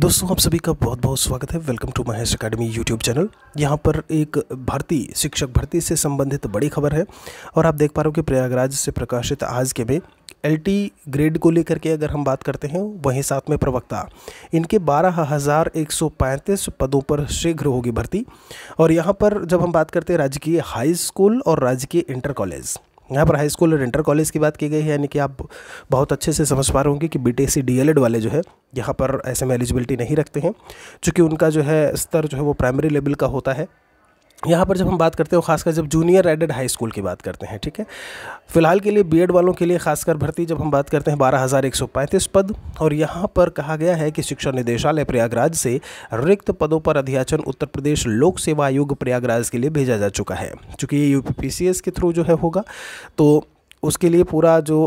दोस्तों आप सभी का बहुत बहुत स्वागत है welcome to Mahesh Academy YouTube channel यहाँ पर एक भर्ती शिक्षक भर्ती से संबंधित बड़ी खबर है और आप देख पा रहे हो कि प्रयागराज से प्रकाशित आज के में एलटी ग्रेड को लेकर के अगर हम बात करते हैं वहीं साथ में प्रवक्ता इनके बारह हज़ार एक सौ पैंतीस पदों पर शीघ्र होगी भर्ती और यहाँ पर जब हम बात करते हैं राजकीय हाई स्कूल और राजकीय इंटर कॉलेज यहाँ पर हाई स्कूल और इंटर कॉलेज की बात की गई है यानी कि आप बहुत अच्छे से समझ पा रहे होंगे कि B T C D El Ed वाले जो है यहाँ पर ऐसे में एलिजिबिलिटी नहीं रखते हैं चूँकि उनका जो है स्तर जो है वो प्राइमरी लेवल का होता है यहाँ पर जब हम बात करते हैं खासकर जब जूनियर एडेड हाई स्कूल की बात करते हैं ठीक है फिलहाल के लिए बीएड वालों के लिए खासकर भर्ती जब हम बात करते हैं बारह हज़ार एक सौ पैंतीस पद और यहाँ पर कहा गया है कि शिक्षा निदेशालय प्रयागराज से रिक्त पदों पर अध्याचन उत्तर प्रदेश लोक सेवा आयोग प्रयागराज के लिए भेजा जा चुका है चूँकि ये यू के थ्रू जो है होगा तो उसके लिए पूरा जो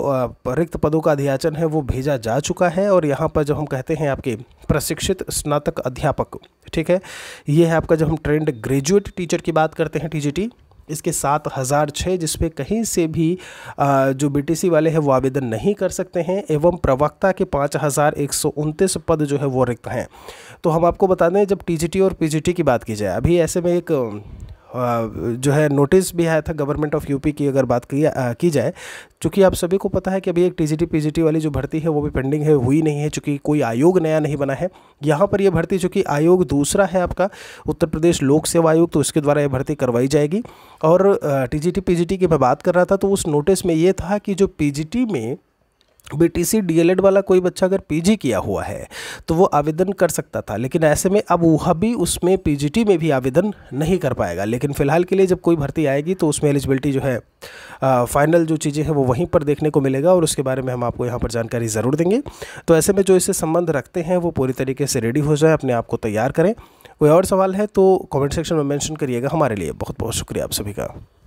रिक्त पदों का अध्याचन है वो भेजा जा चुका है और यहाँ पर जब हम कहते हैं आपके प्रशिक्षित स्नातक अध्यापक ठीक है ये है आपका जब हम ट्रेंड ग्रेजुएट टीचर की बात करते हैं टी इसके सात हज़ार छः जिसपे कहीं से भी जो बी वाले हैं वो आवेदन नहीं कर सकते हैं एवं प्रवक्ता के पाँच हज़ार एक सौ उनतीस पद जो है वो रिक्त हैं तो हम आपको बता दें जब टी और पी की बात की जाए अभी ऐसे में एक जो है नोटिस भी आया था गवर्नमेंट ऑफ यूपी की अगर बात की, आ, की जाए चूँकि आप सभी को पता है कि अभी एक टीजीटी पीजीटी वाली जो भर्ती है वो भी पेंडिंग है हुई नहीं है चूँकि कोई आयोग नया नहीं बना है यहाँ पर ये भर्ती चूँकि आयोग दूसरा है आपका उत्तर प्रदेश लोक सेवा आयोग तो उसके द्वारा ये भर्ती करवाई जाएगी और टी जी की मैं बात कर रहा था तो उस नोटिस में ये था कि जो पी में बीटीसी डीएलएड वाला कोई बच्चा अगर पीजी किया हुआ है तो वो आवेदन कर सकता था लेकिन ऐसे में अब वह भी उसमें पीजीटी में भी आवेदन नहीं कर पाएगा लेकिन फ़िलहाल के लिए जब कोई भर्ती आएगी तो उसमें एलिजिबिलिटी जो है फाइनल जो चीज़ें हैं वो वहीं पर देखने को मिलेगा और उसके बारे में हम आपको यहाँ पर जानकारी ज़रूर देंगे तो ऐसे में जो इससे संबंध रखते हैं वो पूरी तरीके से रेडी हो जाए अपने आप को तैयार करें कोई और सवाल है तो कॉमेंट सेक्शन में मैंशन करिएगा हमारे लिए बहुत बहुत शुक्रिया आप सभी का